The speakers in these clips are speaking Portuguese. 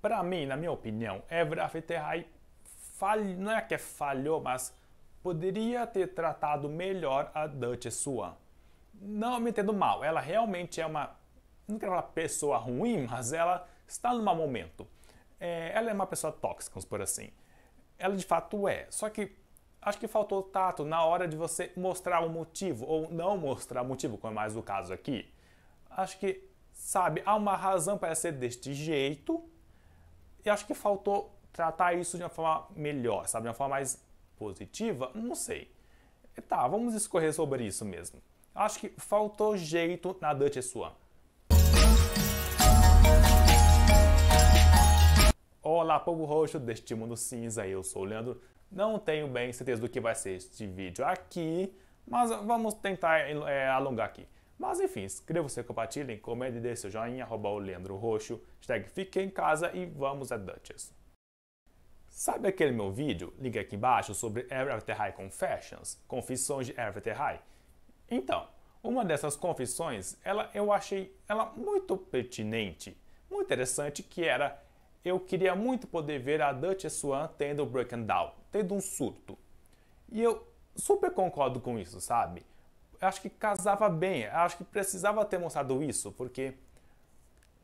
para mim, na minha opinião, Evra Fetterhai falhou, não é que falhou, mas poderia ter tratado melhor a Dutch Swan. Não me entendo mal, ela realmente é uma, não quero falar pessoa ruim, mas ela está num mau momento. É, ela é uma pessoa tóxica, vamos por assim. Ela de fato é, só que acho que faltou tato na hora de você mostrar o motivo ou não mostrar o motivo, como é mais o caso aqui. Acho que, sabe, há uma razão para ser deste jeito, eu acho que faltou tratar isso de uma forma melhor, sabe? De uma forma mais positiva? Não sei. Tá, vamos escorrer sobre isso mesmo. Acho que faltou jeito na Dutch Swan. Olá, povo roxo deste mundo cinza, eu sou o Leandro. Não tenho bem certeza do que vai ser este vídeo aqui, mas vamos tentar é, alongar aqui. Mas enfim, inscreva-se, compartilhem, comente, dê seu joinha, arroba o Leandro Roxo, hashtag fique em casa e vamos a Duchess. Sabe aquele meu vídeo, liga aqui embaixo, sobre Ever After High Confessions, confissões de Ever After High? Então, uma dessas confissões, ela eu achei ela muito pertinente, muito interessante, que era eu queria muito poder ver a Duchess Swan tendo breakdown, tendo um surto. E eu super concordo com isso, sabe? acho que casava bem, acho que precisava ter mostrado isso, porque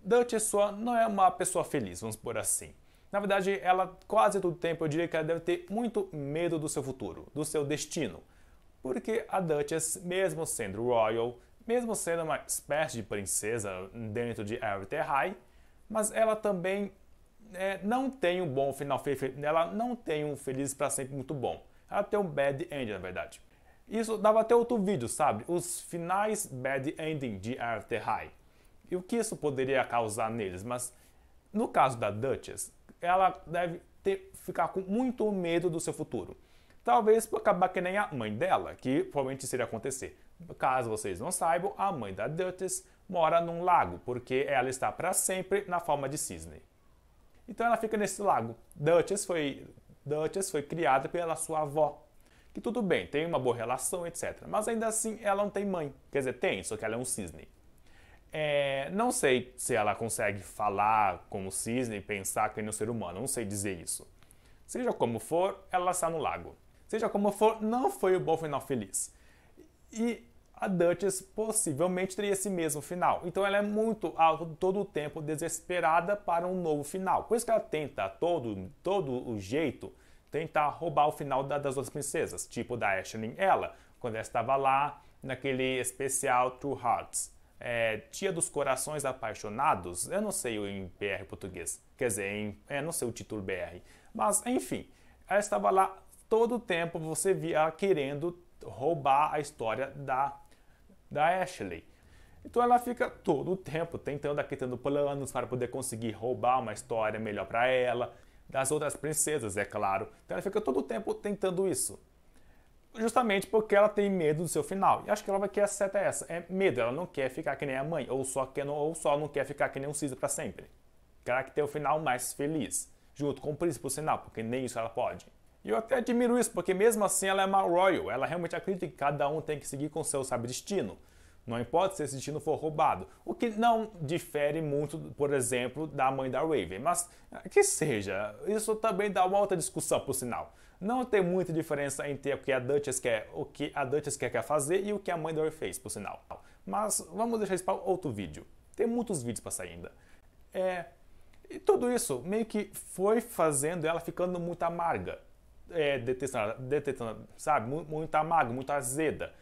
Dutch Swan não é uma pessoa feliz, vamos por assim. Na verdade, ela quase todo tempo eu diria que ela deve ter muito medo do seu futuro, do seu destino. Porque a Duchess, mesmo sendo royal, mesmo sendo uma espécie de princesa dentro de Everett High, mas ela também é, não tem um bom final, ela não tem um feliz para sempre muito bom. Ela tem um bad end, na verdade. Isso dava até outro vídeo, sabe? Os finais bad ending de Arthur High. E o que isso poderia causar neles, mas no caso da Duchess, ela deve ter, ficar com muito medo do seu futuro. Talvez para acabar que nem a mãe dela, que provavelmente seria acontecer. Caso vocês não saibam, a mãe da Duchess mora num lago, porque ela está para sempre na forma de cisne. Então ela fica nesse lago. Duchess foi, Duchess foi criada pela sua avó, que tudo bem, tem uma boa relação, etc. Mas ainda assim ela não tem mãe. Quer dizer, tem, só que ela é um cisne. É, não sei se ela consegue falar como cisne e pensar que é um ser humano, não sei dizer isso. Seja como for, ela está no lago. Seja como for, não foi o bom final feliz. E a Duchess possivelmente teria esse mesmo final. Então ela é muito, todo o tempo, desesperada para um novo final. Por isso que ela tenta, todo, todo o jeito, tentar roubar o final da, das outras princesas, tipo da Ashley Ela, quando ela estava lá naquele especial True Hearts. É, Tia dos Corações Apaixonados, eu não sei o em BR português, quer dizer, em, é, não sei o título BR, mas enfim, ela estava lá todo o tempo, você via querendo roubar a história da, da Ashley. Então ela fica todo o tempo tentando, aquitando planos para poder conseguir roubar uma história melhor para ela, das outras princesas, é claro. Então ela fica todo o tempo tentando isso. Justamente porque ela tem medo do seu final. E acho que ela vai querer a essa. É medo, ela não quer ficar que nem a mãe, ou só, que não, ou só não quer ficar que nem um Cisa para sempre. Quer que tenha o final mais feliz. Junto com o príncipe, por sinal, porque nem isso ela pode. E eu até admiro isso, porque mesmo assim ela é uma royal. Ela realmente acredita que cada um tem que seguir com seu sabe destino. Não importa se esse destino for roubado. O que não difere muito, por exemplo, da mãe da Raven. Mas que seja, isso também dá uma outra discussão, por sinal. Não tem muita diferença entre o que a Duchess quer, o que a Duchess quer, quer fazer e o que a mãe da Raven fez, por sinal. Mas vamos deixar isso para outro vídeo. Tem muitos vídeos para sair ainda. É, e tudo isso meio que foi fazendo ela ficando muito amarga. É, detestando, detestando, sabe? Muito, muito amarga, muito azeda.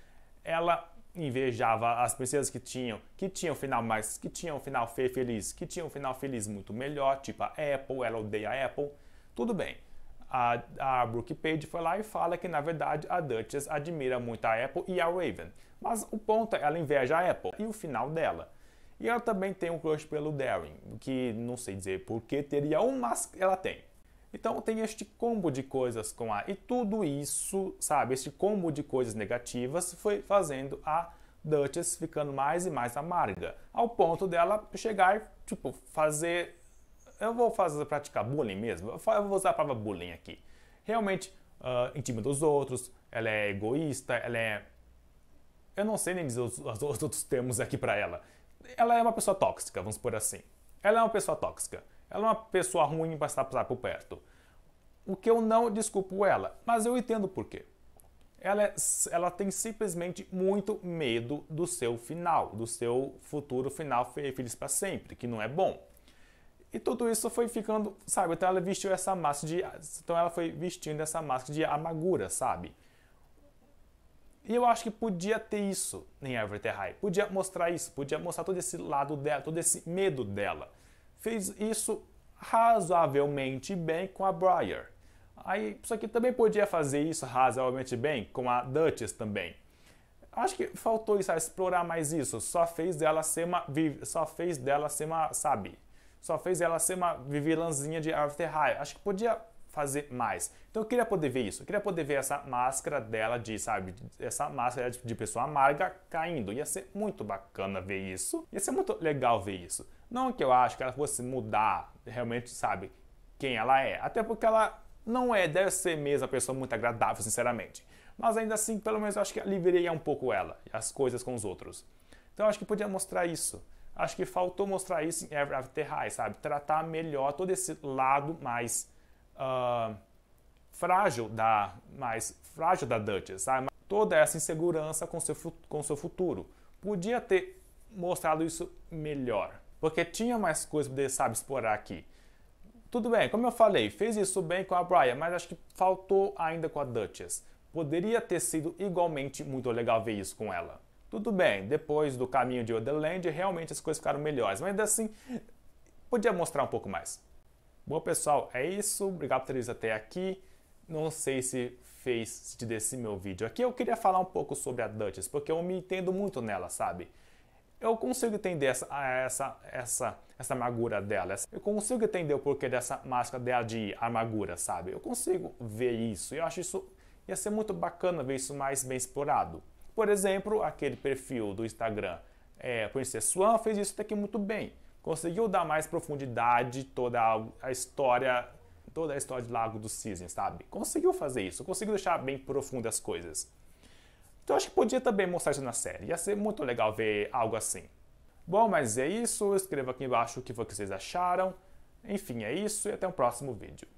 Ela invejava as princesas que tinham, que tinham final mais, que tinham final feliz, que tinham final feliz muito melhor, tipo a Apple, ela odeia a Apple. Tudo bem. A, a Brooke Page foi lá e fala que, na verdade, a Duchess admira muito a Apple e a Raven. Mas o ponto é, ela inveja a Apple e o final dela. E ela também tem um crush pelo Darren, que não sei dizer por que teria um, mas ela tem. Então tem este combo de coisas com A. E tudo isso, sabe, este combo de coisas negativas foi fazendo a Duchess ficando mais e mais amarga, ao ponto dela chegar, tipo, fazer eu vou fazer praticar bullying mesmo. Eu vou usar a palavra bullying aqui. Realmente uh, ah, dos outros, ela é egoísta, ela é eu não sei nem dizer os, os outros termos aqui para ela. Ela é uma pessoa tóxica, vamos por assim. Ela é uma pessoa tóxica. Ela é uma pessoa ruim para estar por perto. O que eu não desculpo ela, mas eu entendo por quê. Ela, é, ela tem simplesmente muito medo do seu final, do seu futuro final feliz para sempre, que não é bom. E tudo isso foi ficando, sabe? Então ela vestiu essa máscara de. Então ela foi vestindo essa máscara de amargura, sabe? E eu acho que podia ter isso em Everett High. Podia mostrar isso, podia mostrar todo esse lado dela, todo esse medo dela fez isso razoavelmente bem com a Breyer. Aí, isso aqui também podia fazer isso razoavelmente bem com a Duchess também. Acho que faltou isso, explorar mais isso. Só fez dela ser uma, só fez dela ser uma, sabe? Só fez ela ser uma vilãzinha de After High. Acho que podia fazer mais. Então eu queria poder ver isso, eu queria poder ver essa máscara dela de, sabe, essa máscara de pessoa amarga caindo. Ia ser muito bacana ver isso, ia ser muito legal ver isso. Não que eu acho que ela fosse mudar realmente, sabe, quem ela é. Até porque ela não é, deve ser mesmo uma pessoa muito agradável, sinceramente. Mas ainda assim, pelo menos eu acho que aliviaria um pouco ela, as coisas com os outros. Então eu acho que podia mostrar isso. Acho que faltou mostrar isso em Ever After High, sabe? Tratar melhor todo esse lado mais uh, frágil da mais frágil da Duchess, sabe? toda essa insegurança com seu, com seu futuro. Podia ter mostrado isso melhor, porque tinha mais coisas para ele sabe explorar aqui. Tudo bem, como eu falei, fez isso bem com a Brian, mas acho que faltou ainda com a Duchess. Poderia ter sido igualmente muito legal ver isso com ela. Tudo bem, depois do caminho de Odeland, realmente as coisas ficaram melhores, mas ainda assim, podia mostrar um pouco mais. Bom, pessoal, é isso. Obrigado por ter até aqui. Não sei se fez sentido esse meu vídeo aqui. Eu queria falar um pouco sobre a Duchess, porque eu me entendo muito nela, sabe? Eu consigo entender essa, ah, essa, essa, essa amargura dela. Eu consigo entender o porquê dessa máscara dela de amargura, sabe? Eu consigo ver isso. Eu acho isso ia ser muito bacana ver isso mais bem explorado. Por exemplo, aquele perfil do Instagram é, Princess Swan fez isso até aqui muito bem conseguiu dar mais profundidade toda a história, toda a história de Lago dos Cisnes, sabe? Conseguiu fazer isso, conseguiu deixar bem profundas as coisas. Então acho que podia também mostrar isso na série. Ia ser muito legal ver algo assim. Bom, mas é isso. Escreva aqui embaixo o que vocês acharam. Enfim, é isso e até o próximo vídeo.